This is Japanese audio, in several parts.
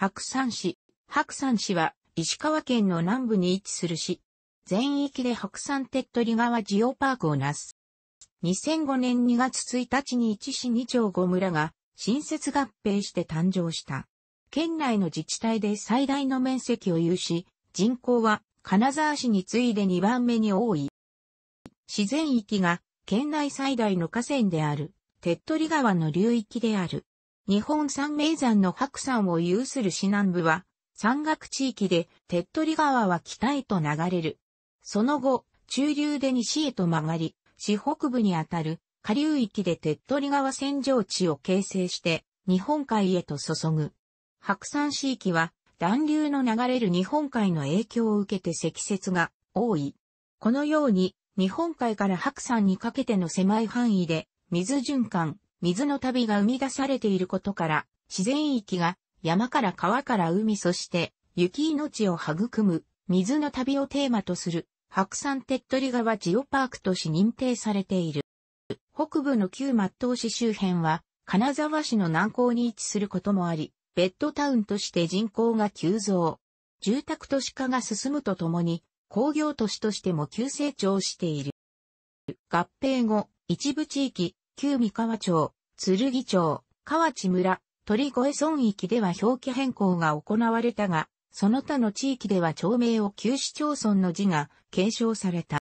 白山市。白山市は石川県の南部に位置する市。全域で白山手取川ジオパークをなす。2005年2月1日に1市2町5村が新設合併して誕生した。県内の自治体で最大の面積を有し、人口は金沢市に次いで2番目に多い。自然域が県内最大の河川である、手取川の流域である。日本三名山の白山を有する市南部は、山岳地域で、手っ取り川は北へと流れる。その後、中流で西へと曲がり、市北部にあたる下流域で手っ取り川扇状地を形成して、日本海へと注ぐ。白山地域は、暖流の流れる日本海の影響を受けて積雪が多い。このように、日本海から白山にかけての狭い範囲で、水循環、水の旅が生み出されていることから、自然域が山から川から海そして雪命を育む水の旅をテーマとする白山手っ取り川ジオパークとし認定されている。北部の旧松島市周辺は金沢市の南港に位置することもあり、ベッドタウンとして人口が急増。住宅都市化が進むとともに工業都市としても急成長している。合併後、一部地域、旧三河町、剣町、河内村、鳥越村域では表記変更が行われたが、その他の地域では町名を旧市町村の字が継承された。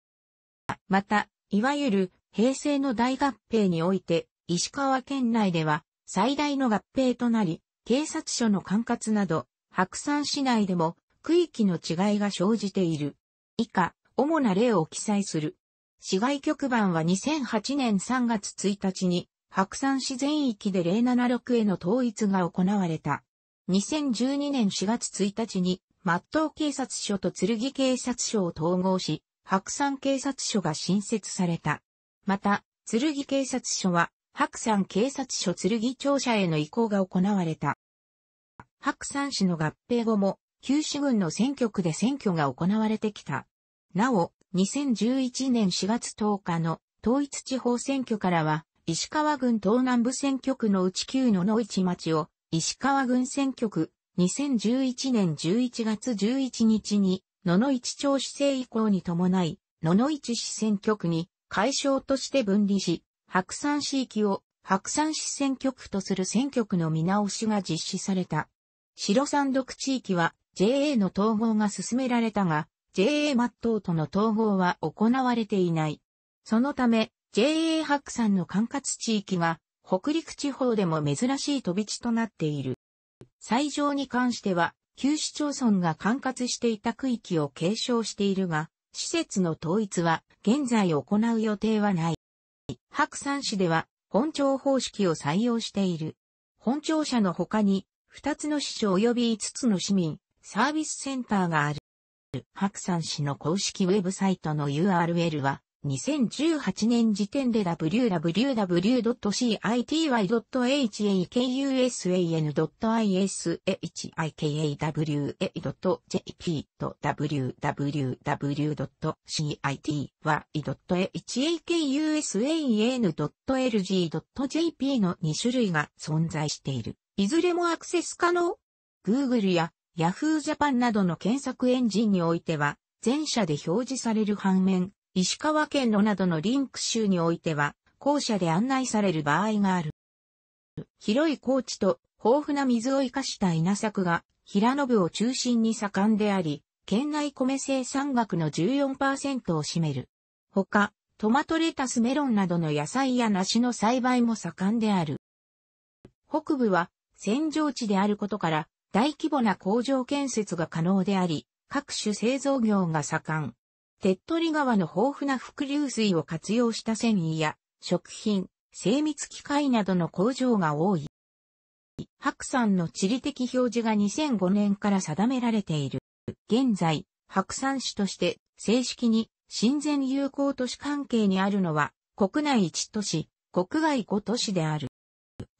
また、いわゆる平成の大合併において、石川県内では最大の合併となり、警察署の管轄など、白山市内でも区域の違いが生じている。以下、主な例を記載する。市外局番は2008年3月1日に白山市全域で076への統一が行われた。2012年4月1日に、松東警察署と剣警察署を統合し、白山警察署が新設された。また、剣警察署は、白山警察署剣庁舎への移行が行われた。白山市の合併後も、九州軍の選挙区で選挙が行われてきた。なお、2011年4月10日の統一地方選挙からは、石川郡東南部選挙区の内旧の市町を、石川郡選挙区、2011年11月11日に、野々市町市政移行に伴い、野々市市選挙区に、解消として分離し、白山市域を白山市選挙区とする選挙区の見直しが実施された。白山独地域は JA の統合が進められたが、JA マットとの統合は行われていない。そのため、JA 白山の管轄地域は、北陸地方でも珍しい飛び地となっている。最上に関しては、旧市町村が管轄していた区域を継承しているが、施設の統一は現在行う予定はない。白山市では本庁方式を採用している。本庁舎の他に2つの市長及び5つの市民サービスセンターがある。白山氏の公式ウェブサイトの URL は、2018年時点で w w w c i t y h a k u s a n i s h i k a w a j p と www.city.hakusan.lg.jp の2種類が存在している。いずれもアクセス可能。Google や Yahoo Japan などの検索エンジンにおいては、前者で表示される反面、石川県のなどのリンク州においては、後者で案内される場合がある。広い高地と豊富な水を生かした稲作が、平野部を中心に盛んであり、県内米生産額の14%を占める。ほか、トマトレタスメロンなどの野菜や梨の栽培も盛んである。北部は、扇状地であることから、大規模な工場建設が可能であり、各種製造業が盛ん。手っ取り川の豊富な伏流水を活用した繊維や食品、精密機械などの工場が多い。白山の地理的表示が2005年から定められている。現在、白山市として正式に親善友好都市関係にあるのは国内1都市、国外5都市である。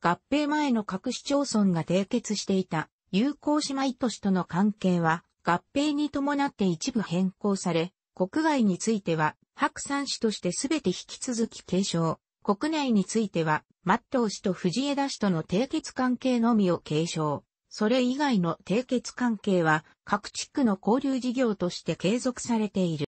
合併前の各市町村が締結していた友好姉妹都市との関係は合併に伴って一部変更され、国外については白山市としてすべて引き続き継承、国内については松東市と藤枝市との締結関係のみを継承。それ以外の締結関係は各地区の交流事業として継続されている。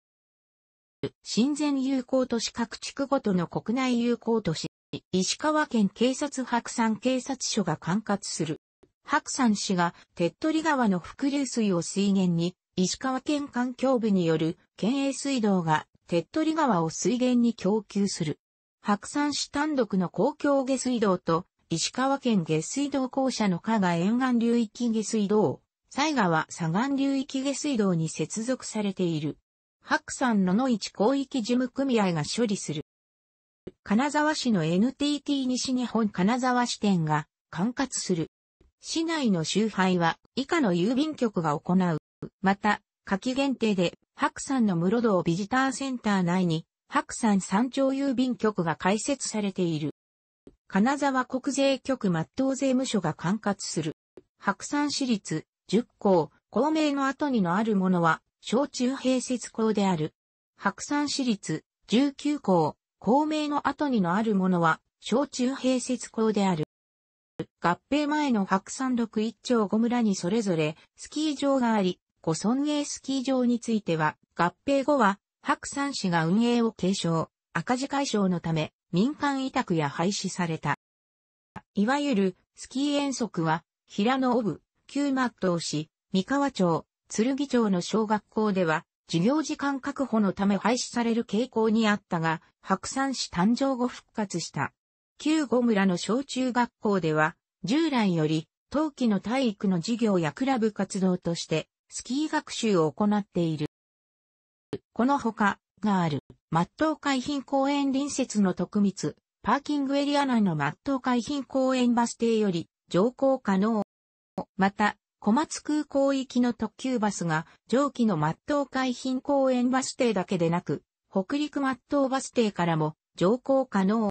親善友好都市各地区ごとの国内友好都市、石川県警察白山警察署が管轄する白山氏が、手っ取り川の伏流水を水源に、石川県環境部による県営水道が、手っ取り川を水源に供給する。白山市単独の公共下水道と、石川県下水道公社の加賀沿岸流域下水道、西川左岸流域下水道に接続されている。白山野の市広域事務組合が処理する。金沢市の NTT 西日本金沢支店が管轄する。市内の集配は以下の郵便局が行う。また、夏季限定で白山の室堂ビジターセンター内に白山山頂郵便局が開設されている。金沢国税局末東税務署が管轄する。白山市立、10校、公明の後にのあるものは、小中併設校である。白山市立、19校、公明の後にのあるものは、小中併設校である。合併前の白山六一丁五村にそれぞれスキー場があり、五村営スキー場については、合併後は白山市が運営を継承、赤字解消のため民間委託や廃止された。いわゆるスキー遠足は、平野オブ、旧マット市、三河町、鶴木町の小学校では、授業時間確保のため廃止される傾向にあったが、白山市誕生後復活した。旧五村の小中学校では、従来より、冬季の体育の授業やクラブ活動として、スキー学習を行っている。このほか、がある、末東海浜公園隣接の徳光、パーキングエリア内の末東海浜公園バス停より、乗降可能。また、小松空港行きの特急バスが、上記の末東海浜公園バス停だけでなく、北陸末東バス停からも、乗降可能。